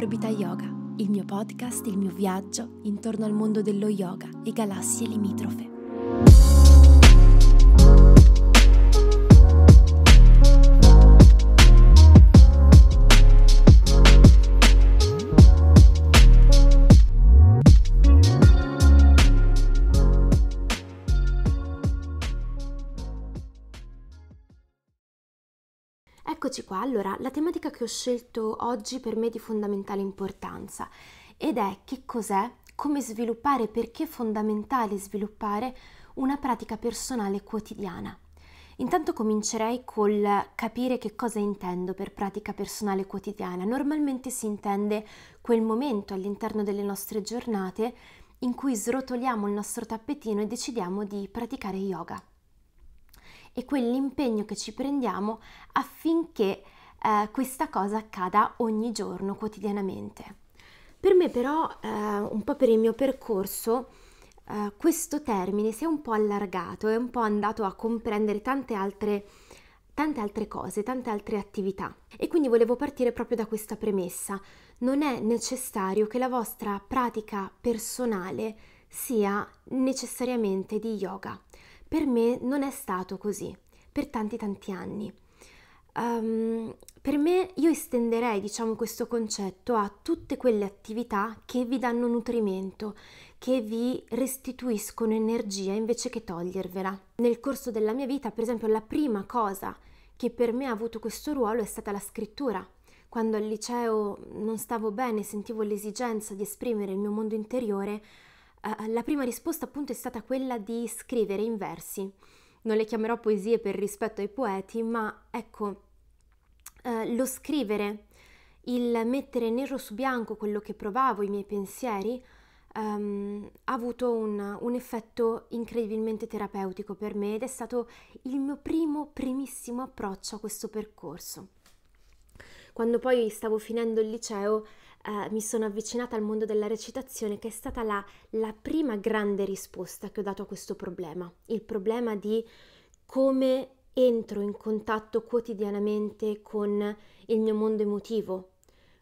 Orbita Yoga, il mio podcast, il mio viaggio intorno al mondo dello yoga e galassie limitrofe. qua. Allora, la tematica che ho scelto oggi per me è di fondamentale importanza ed è che cos'è, come sviluppare e perché è fondamentale sviluppare una pratica personale quotidiana. Intanto comincerei col capire che cosa intendo per pratica personale quotidiana. Normalmente si intende quel momento all'interno delle nostre giornate in cui srotoliamo il nostro tappetino e decidiamo di praticare yoga e quell'impegno che ci prendiamo affinché eh, questa cosa accada ogni giorno, quotidianamente. Per me però, eh, un po' per il mio percorso, eh, questo termine si è un po' allargato, è un po' andato a comprendere tante altre tante altre cose, tante altre attività. E quindi volevo partire proprio da questa premessa. Non è necessario che la vostra pratica personale sia necessariamente di yoga. Per me non è stato così per tanti tanti anni. Um, per me io estenderei diciamo questo concetto a tutte quelle attività che vi danno nutrimento, che vi restituiscono energia invece che togliervela. Nel corso della mia vita, per esempio, la prima cosa che per me ha avuto questo ruolo è stata la scrittura. Quando al liceo non stavo bene, sentivo l'esigenza di esprimere il mio mondo interiore, eh, eh, la prima risposta appunto è stata quella di scrivere in versi. Non le chiamerò poesie per rispetto ai poeti, ma ecco, eh, lo scrivere, il mettere nero su bianco quello che provavo, i miei pensieri, Um, ha avuto un, un, effetto incredibilmente terapeutico per me ed è stato il mio primo, primissimo approccio a questo percorso. Quando poi stavo finendo il liceo eh, mi sono avvicinata al mondo della recitazione che è stata la, la prima grande risposta che ho dato a questo problema, il problema di come entro in contatto quotidianamente con il mio mondo emotivo,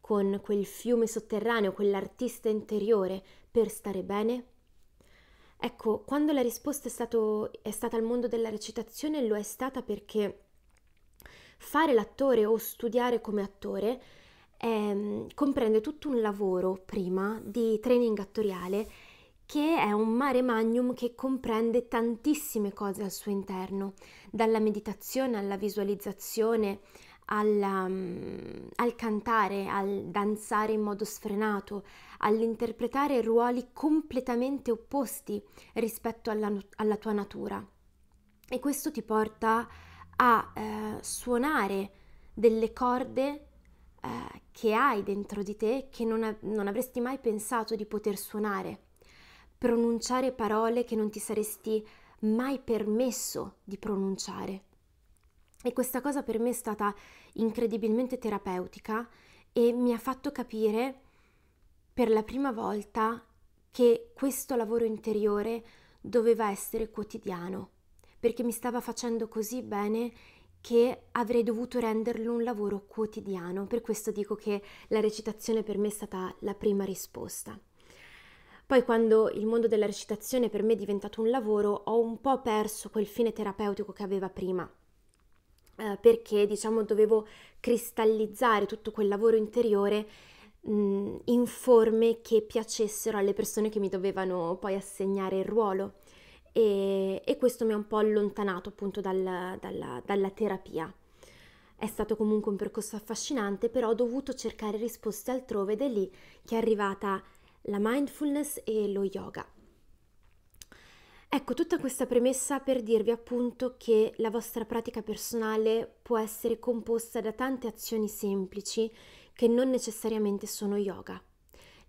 con quel fiume sotterraneo, quell'artista interiore per stare bene? Ecco, quando la risposta è, stato, è stata al mondo della recitazione lo è stata perché fare l'attore o studiare come attore eh, comprende tutto un lavoro prima di training attoriale che è un mare magnum che comprende tantissime cose al suo interno, dalla meditazione alla visualizzazione, alla, um, al cantare, al danzare in modo sfrenato, all'interpretare ruoli completamente opposti rispetto alla, alla tua natura. E questo ti porta a eh, suonare delle corde eh, che hai dentro di te che non, av- non avresti mai pensato di poter suonare, pronunciare parole che non ti saresti mai permesso di pronunciare. E questa cosa per me è stata incredibilmente terapeutica e mi ha fatto capire per la prima volta che questo lavoro interiore doveva essere quotidiano, perché mi stava facendo così bene che avrei dovuto renderlo un lavoro quotidiano, per questo dico che la recitazione per me è stata la prima risposta. Poi quando il mondo della recitazione per me è diventato un lavoro ho un po' perso quel fine terapeutico che aveva prima, eh, perché diciamo dovevo cristallizzare tutto quel lavoro interiore mh, mm, in forme che piacessero alle persone che mi dovevano poi assegnare il ruolo e, e questo mi ha un po' allontanato appunto dal, dalla, dalla terapia. È stato comunque un percorso affascinante, però ho dovuto cercare risposte altrove ed è lì che è arrivata la mindfulness e lo yoga. Ecco, tutta questa premessa per dirvi appunto che la vostra pratica personale può essere composta da tante azioni semplici che non necessariamente sono yoga.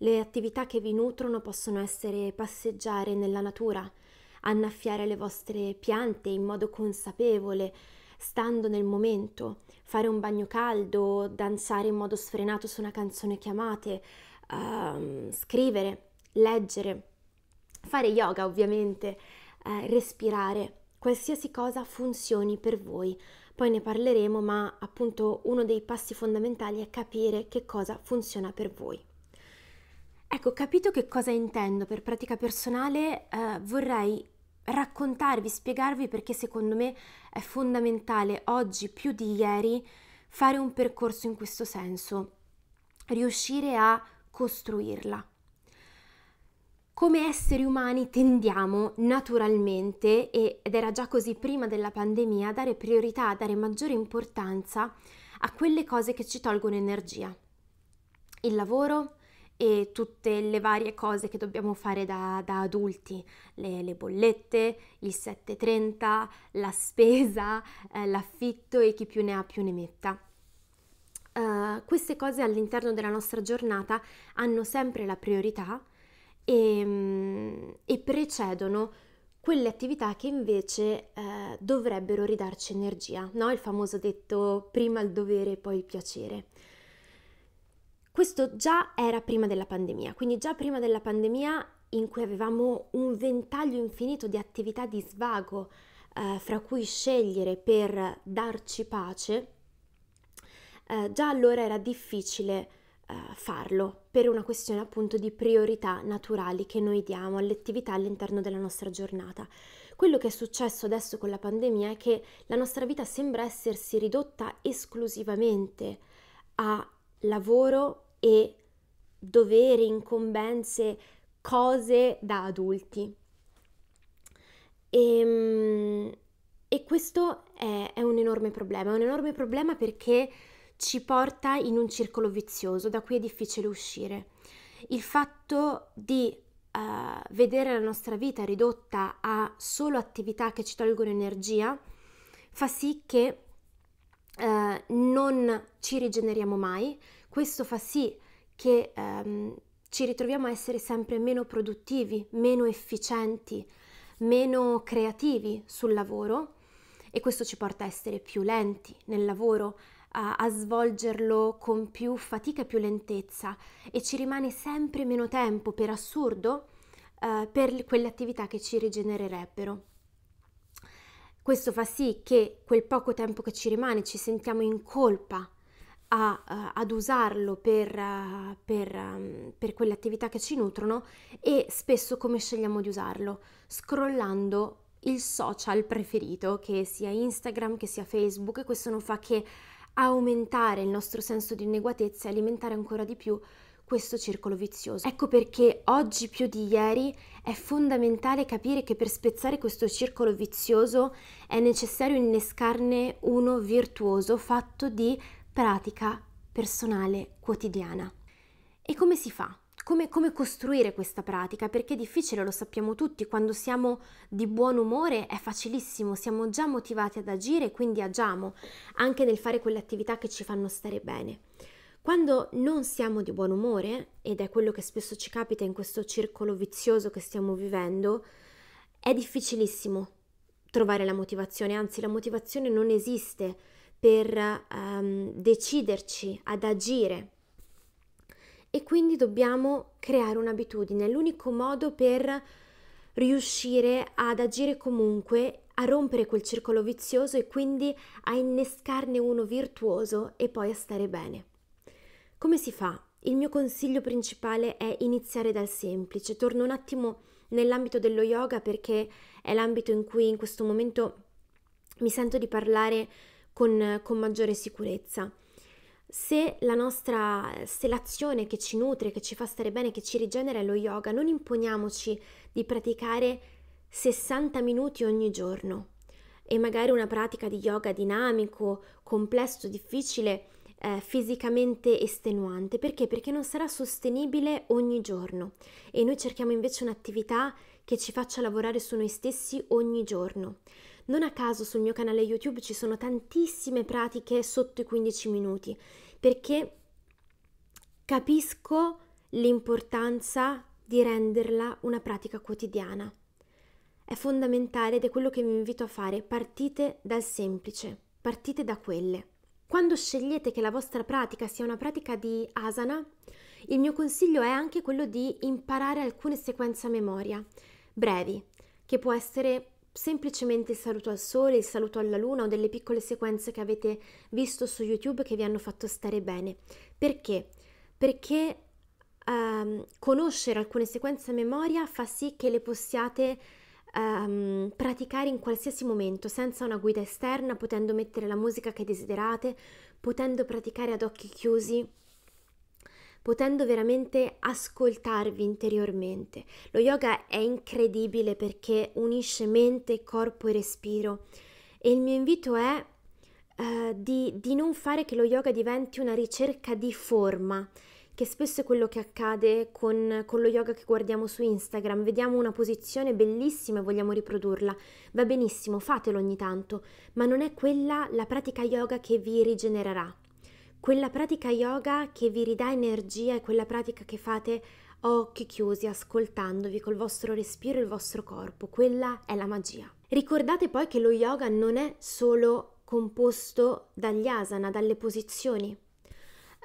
Le attività che vi nutrono possono essere passeggiare nella natura, annaffiare le vostre piante in modo consapevole, stando nel momento, fare un bagno caldo, danzare in modo sfrenato su una canzone che amate, uh, scrivere, leggere, fare yoga ovviamente, uh, respirare, qualsiasi cosa funzioni per voi. Poi ne parleremo, ma appunto uno dei passi fondamentali è capire che cosa funziona per voi. Ecco, capito che cosa intendo per pratica personale, eh, vorrei raccontarvi, spiegarvi perché secondo me è fondamentale oggi più di ieri fare un percorso in questo senso, riuscire a costruirla. Come esseri umani tendiamo naturalmente, ed era già così prima della pandemia, a dare priorità, a dare maggiore importanza a quelle cose che ci tolgono energia. Il lavoro, e tutte le varie cose che dobbiamo fare da, da adulti, le, le, bollette, il 730, la spesa, eh, l'affitto e chi più ne ha più ne metta. Uh, queste cose all'interno della nostra giornata hanno sempre la priorità e, mm, e precedono quelle attività che invece eh, dovrebbero ridarci energia, no? il famoso detto prima il dovere e poi il piacere. Questo già era prima della pandemia, quindi già prima della pandemia in cui avevamo un ventaglio infinito di attività di svago eh, fra cui scegliere per darci pace, eh, già allora era difficile eh, farlo per una questione appunto di priorità naturali che noi diamo alle attività all'interno della nostra giornata. Quello che è successo adesso con la pandemia è che la nostra vita sembra essersi ridotta esclusivamente a lavoro, e doveri, incombenze, cose da adulti. E, ehm, e questo è, è, un enorme problema, è un enorme problema perché ci porta in un circolo vizioso da cui è difficile uscire. Il fatto di uh, vedere la nostra vita ridotta a solo attività che ci tolgono energia fa sì che uh, non ci rigeneriamo mai, questo fa sì che ehm, ci ritroviamo a essere sempre meno produttivi, meno efficienti, meno creativi sul lavoro e questo ci porta a essere più lenti nel lavoro, a, a, svolgerlo con più fatica e più lentezza e ci rimane sempre meno tempo per assurdo eh, per quelle attività che ci rigenererebbero. Questo fa sì che quel poco tempo che ci rimane ci sentiamo in colpa a, uh, ad usarlo per, uh, per, um, per quelle attività che ci nutrono e spesso come scegliamo di usarlo? Scrollando il social preferito, che sia Instagram, che sia Facebook, e questo non fa che aumentare il nostro senso di inneguatezza e alimentare ancora di più questo circolo vizioso. Ecco perché oggi più di ieri è fondamentale capire che per spezzare questo circolo vizioso è necessario innescarne uno virtuoso fatto di pratica personale quotidiana. E come si fa? Come, come, costruire questa pratica? Perché è difficile, lo sappiamo tutti, quando siamo di buon umore è facilissimo, siamo già motivati ad agire, quindi agiamo anche nel fare quelle attività che ci fanno stare bene. Quando non siamo di buon umore, ed è quello che spesso ci capita in questo circolo vizioso che stiamo vivendo, è difficilissimo trovare la motivazione, anzi la motivazione non esiste per um, deciderci ad agire. E quindi dobbiamo creare un'abitudine, l'unico modo per riuscire ad agire comunque, a rompere quel circolo vizioso e quindi a innescarne uno virtuoso e poi a stare bene. Come si fa? Il mio consiglio principale è iniziare dal semplice. Torno un attimo nell'ambito dello yoga perché è l'ambito in cui in questo momento mi sento di parlare con, con maggiore sicurezza. Se, la nostra, se l'azione che ci nutre, che ci fa stare bene, che ci rigenera è lo yoga, non imponiamoci di praticare 60 minuti ogni giorno e magari una pratica di yoga dinamico, complesso, difficile, eh, fisicamente estenuante. Perché? Perché non sarà sostenibile ogni giorno e noi cerchiamo invece un'attività che ci faccia lavorare su noi stessi ogni giorno. Non a caso sul mio canale YouTube ci sono tantissime pratiche sotto i 15 minuti, perché capisco l'importanza di renderla una pratica quotidiana. È fondamentale ed è quello che vi invito a fare. Partite dal semplice, partite da quelle. Quando scegliete che la vostra pratica sia una pratica di asana, il mio consiglio è anche quello di imparare alcune sequenze a memoria, brevi, che può essere semplicemente il saluto al sole, il saluto alla luna o delle piccole sequenze che avete visto su YouTube che vi hanno fatto stare bene. Perché? Perché um, conoscere alcune sequenze a memoria fa sì che le possiate um, praticare in qualsiasi momento, senza una guida esterna, potendo mettere la musica che desiderate, potendo praticare ad occhi chiusi potendo veramente ascoltarvi interiormente. Lo yoga è incredibile perché unisce mente, corpo e respiro e il mio invito è eh, di, di non fare che lo yoga diventi una ricerca di forma, che spesso è quello che accade con, con, lo yoga che guardiamo su Instagram. Vediamo una posizione bellissima e vogliamo riprodurla. Va benissimo, fatelo ogni tanto, ma non è quella la pratica yoga che vi rigenererà quella pratica yoga che vi ridà energia è quella pratica che fate a occhi chiusi, ascoltandovi col vostro respiro e il vostro corpo. Quella è la magia. Ricordate poi che lo yoga non è solo composto dagli asana, dalle posizioni,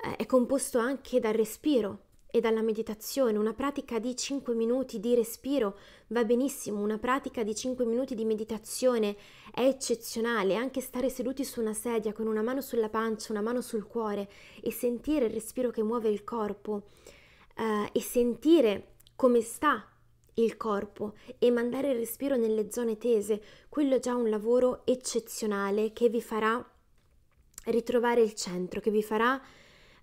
eh, è composto anche dal respiro, e dalla meditazione. Una pratica di 5 minuti di respiro va benissimo, una pratica di 5 minuti di meditazione è eccezionale, anche stare seduti su una sedia con una mano sulla pancia, una mano sul cuore e sentire il respiro che muove il corpo eh, e sentire come sta il corpo e mandare il respiro nelle zone tese, quello è già un lavoro eccezionale che vi farà ritrovare il centro, che vi farà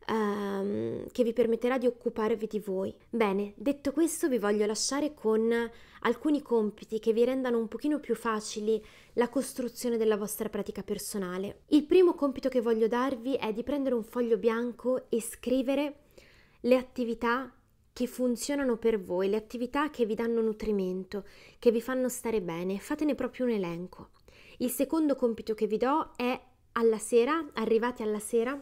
ehm, che vi permetterà di occuparvi di voi. Bene, detto questo vi voglio lasciare con alcuni compiti che vi rendano un pochino più facili la costruzione della vostra pratica personale. Il primo compito che voglio darvi è di prendere un foglio bianco e scrivere le attività che funzionano per voi, le attività che vi danno nutrimento, che vi fanno stare bene, fatene proprio un elenco. Il secondo compito che vi do è alla sera, arrivati alla sera,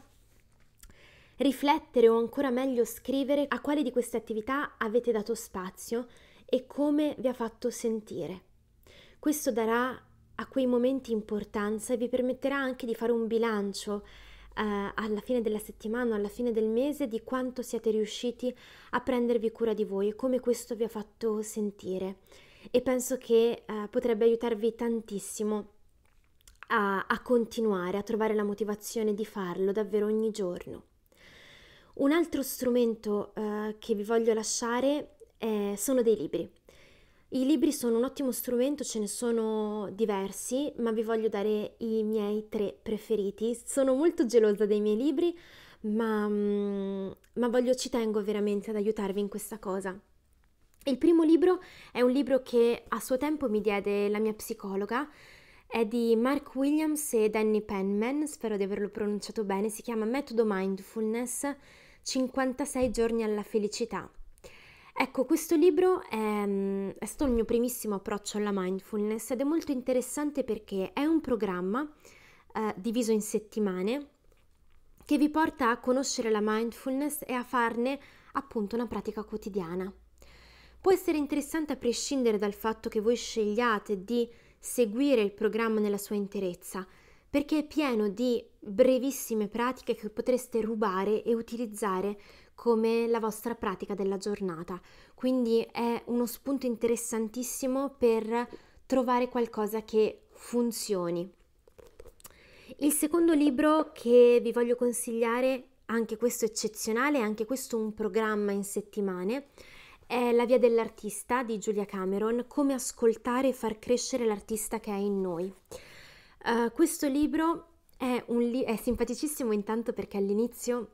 riflettere o ancora meglio scrivere a quale di queste attività avete dato spazio e come vi ha fatto sentire. Questo darà a quei momenti importanza e vi permetterà anche di fare un bilancio eh, alla fine della settimana, alla fine del mese, di quanto siete riusciti a prendervi cura di voi e come questo vi ha fatto sentire. E penso che eh, potrebbe aiutarvi tantissimo a, a continuare, a trovare la motivazione di farlo davvero ogni giorno. Un altro strumento eh, che vi voglio lasciare eh, sono dei libri. I libri sono un ottimo strumento, ce ne sono diversi, ma vi voglio dare i miei tre preferiti. Sono molto gelosa dei miei libri, ma, mm, ma voglio, ci tengo veramente ad aiutarvi in questa cosa. Il primo libro è un libro che a suo tempo mi diede la mia psicologa, è di Mark Williams e Danny Penman, spero di averlo pronunciato bene, si chiama Metodo Mindfulness 56 giorni alla felicità. Ecco, questo libro è, mm, è, stato il mio primissimo approccio alla mindfulness ed è molto interessante perché è un programma eh, diviso in settimane che vi porta a conoscere la mindfulness e a farne appunto una pratica quotidiana. Può essere interessante a prescindere dal fatto che voi scegliate di seguire il programma nella sua interezza, perché è pieno di brevissime pratiche che potreste rubare e utilizzare come la vostra pratica della giornata. Quindi è uno spunto interessantissimo per trovare qualcosa che funzioni. Il secondo libro che vi voglio consigliare, anche questo eccezionale, anche questo un programma in settimane, è La via dell'artista di Giulia Cameron, come ascoltare e far crescere l'artista che è in noi. Eh, questo libro è, li- è simpaticissimo intanto perché all'inizio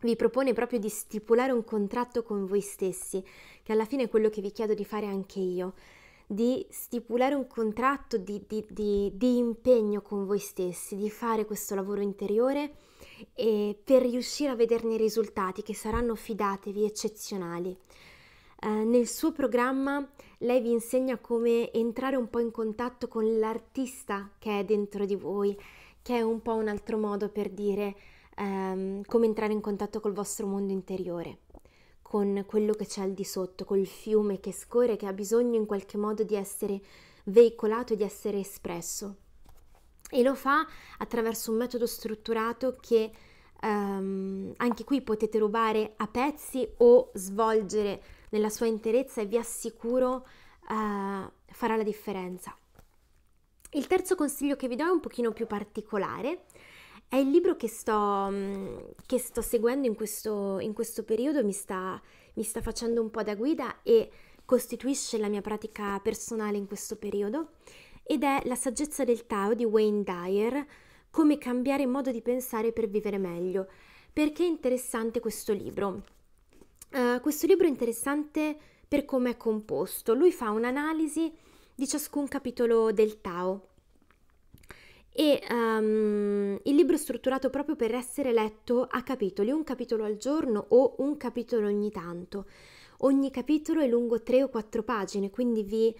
vi propone proprio di stipulare un contratto con voi stessi, che alla fine è quello che vi chiedo di fare anche io, di stipulare un contratto di, di, di, di impegno con voi stessi, di fare questo lavoro interiore per riuscire a vederne i risultati che saranno, fidatevi, eccezionali. Eh, nel suo programma lei vi insegna come entrare un po' in contatto con l'artista che è dentro di voi, che è un po' un altro modo per dire ehm, come entrare in contatto col vostro mondo interiore, con quello che c'è al di sotto, col fiume che scorre, che ha bisogno in qualche modo di essere veicolato e di essere espresso. E lo fa attraverso un metodo strutturato che Um, anche qui potete rubare a pezzi o svolgere nella sua interezza e vi assicuro eh, farà la differenza. Il terzo consiglio che vi do è un pochino più particolare, è il libro che sto, mm, che sto seguendo in questo, in questo periodo, mi sta, mi sta facendo un po' da guida e costituisce la mia pratica personale in questo periodo ed è La saggezza del Tao di Wayne Dyer, come cambiare modo di pensare per vivere meglio. Perché è interessante questo libro? Eh, questo libro è interessante per come è composto. Lui fa un'analisi di ciascun capitolo del Tao e um, il libro è strutturato proprio per essere letto a capitoli, un capitolo al giorno o un capitolo ogni tanto. Ogni capitolo è lungo 3 o 4 pagine, quindi vi,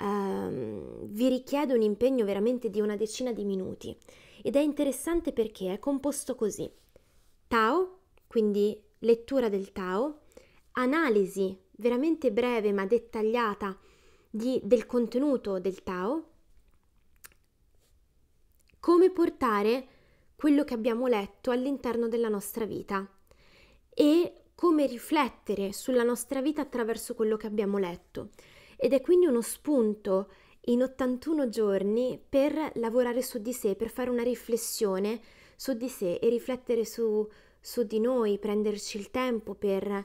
um, vi richiede un impegno veramente di una decina di minuti. Ed è interessante perché è composto così. Tao, quindi lettura del Tao, analisi veramente breve ma dettagliata di, del contenuto del Tao, come portare quello che abbiamo letto all'interno della nostra vita e come riflettere sulla nostra vita attraverso quello che abbiamo letto. Ed è quindi uno spunto in 81 giorni per lavorare su di sé, per fare una riflessione su di sé e riflettere su, su di noi, prenderci il tempo per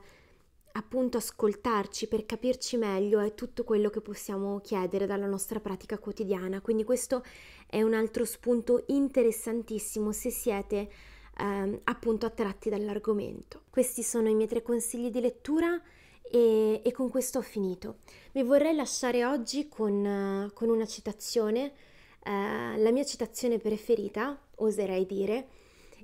appunto ascoltarci per capirci meglio è tutto quello che possiamo chiedere dalla nostra pratica quotidiana. Quindi questo è un altro spunto interessantissimo se siete ehm, appunto attratti dall'argomento. Questi sono i miei tre consigli di lettura. E, e con questo ho finito. Vi vorrei lasciare oggi con, con una citazione, uh, la mia citazione preferita, oserei dire,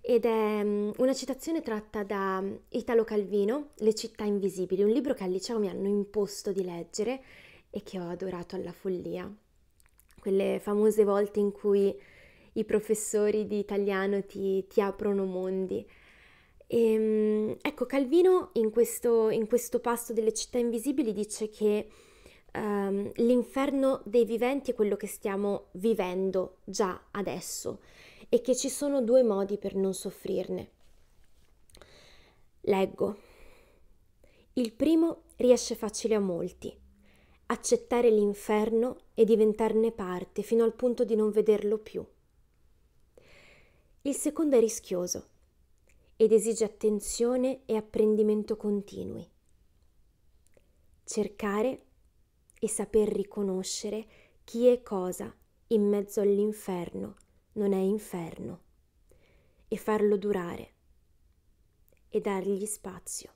ed è mm, una citazione tratta da mm, Italo Calvino, Le città invisibili, un libro che al liceo mi hanno imposto di leggere e che ho adorato alla follia. Quelle famose volte in cui i professori di italiano ti, ti aprono mondi. E, mm, ecco, Calvino in questo, in questo passo delle città invisibili dice che um, l'inferno dei viventi è quello che stiamo vivendo già adesso e che ci sono due modi per non soffrirne. Leggo. Il primo riesce facile a molti. Accettare l'inferno e diventarne parte fino al punto di non vederlo più. Il secondo è rischioso ed esige attenzione e apprendimento continui. Cercare e saper riconoscere chi è cosa in mezzo all'inferno non è inferno, e farlo durare, e dargli spazio.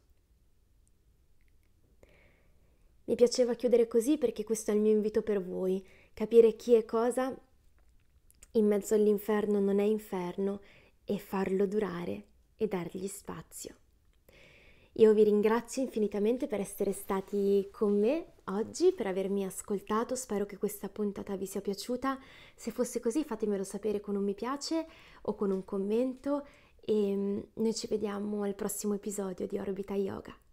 Mi piaceva chiudere così perché questo è il mio invito per voi, capire chi è cosa in mezzo all'inferno non è inferno e farlo durare e dargli spazio. Io vi ringrazio infinitamente per essere stati con me oggi, per avermi ascoltato, spero che questa puntata vi sia piaciuta. Se fosse così fatemelo sapere con un mi piace o con un commento e mm, noi ci vediamo al prossimo episodio di Orbita Yoga.